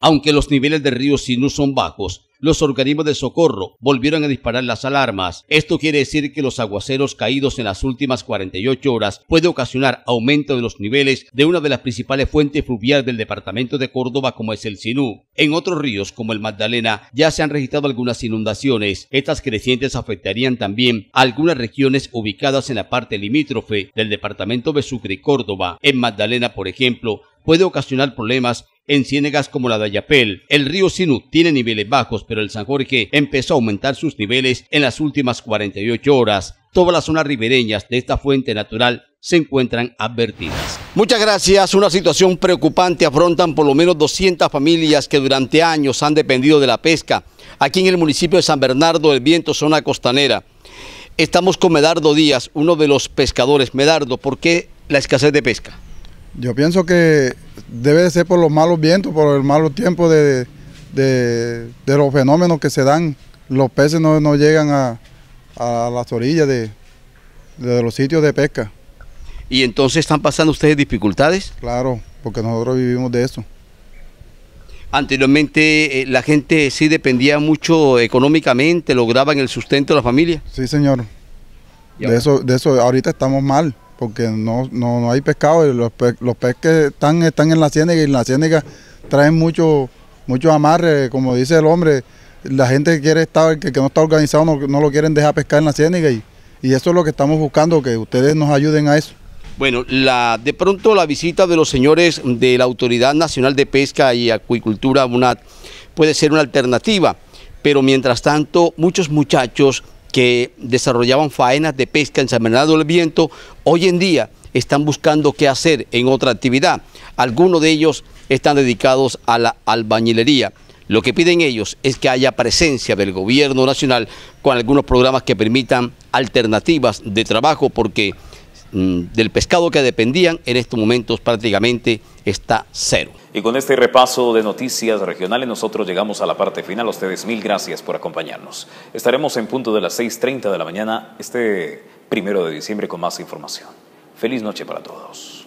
Aunque los niveles del río Sinú son bajos, los organismos de socorro volvieron a disparar las alarmas. Esto quiere decir que los aguaceros caídos en las últimas 48 horas puede ocasionar aumento de los niveles de una de las principales fuentes fluviales del departamento de Córdoba como es el Sinú. En otros ríos como el Magdalena ya se han registrado algunas inundaciones. Estas crecientes afectarían también a algunas regiones ubicadas en la parte limítrofe del departamento de Sucre y Córdoba. En Magdalena, por ejemplo, puede ocasionar problemas en ciénegas como la de Ayapel. El río Sinú tiene niveles bajos, pero el San Jorge empezó a aumentar sus niveles en las últimas 48 horas. Todas las zonas ribereñas de esta fuente natural se encuentran advertidas. Muchas gracias. Una situación preocupante afrontan por lo menos 200 familias que durante años han dependido de la pesca aquí en el municipio de San Bernardo el Viento, zona costanera. Estamos con Medardo Díaz, uno de los pescadores. Medardo, ¿por qué la escasez de pesca? Yo pienso que debe de ser por los malos vientos, por el malo tiempo de, los fenómenos que se dan. Los peces no, llegan a, las orillas de, los sitios de pesca. ¿Y entonces están pasando ustedes dificultades? Claro, porque nosotros vivimos de eso. Anteriormente eh, la gente sí dependía mucho económicamente, lograban el sustento de la familia. Sí, señor. De eso, de eso ahorita estamos mal porque no, no, hay pescado, los, peces están, están en la ciénaga y en la ciénaga traen mucho, muchos amarres, como dice el hombre, la gente que quiere estar, que, no está organizado no, lo quieren dejar pescar en la ciénaga y, y eso es lo que estamos buscando, que ustedes nos ayuden a eso. Bueno, la, de pronto la visita de los señores de la Autoridad Nacional de Pesca y Acuicultura, UNAT, puede ser una alternativa, pero mientras tanto muchos muchachos que desarrollaban faenas de pesca en San Bernardo del Viento, hoy en día están buscando qué hacer en otra actividad. Algunos de ellos están dedicados a la albañilería. Lo que piden ellos es que haya presencia del gobierno nacional con algunos programas que permitan alternativas de trabajo, porque Mm, del pescado que dependían en estos momentos prácticamente está cero. Y con este repaso de noticias regionales nosotros llegamos a la parte final. A ustedes mil gracias por acompañarnos. Estaremos en punto de las 6.30 de la mañana este primero de diciembre con más información. Feliz noche para todos.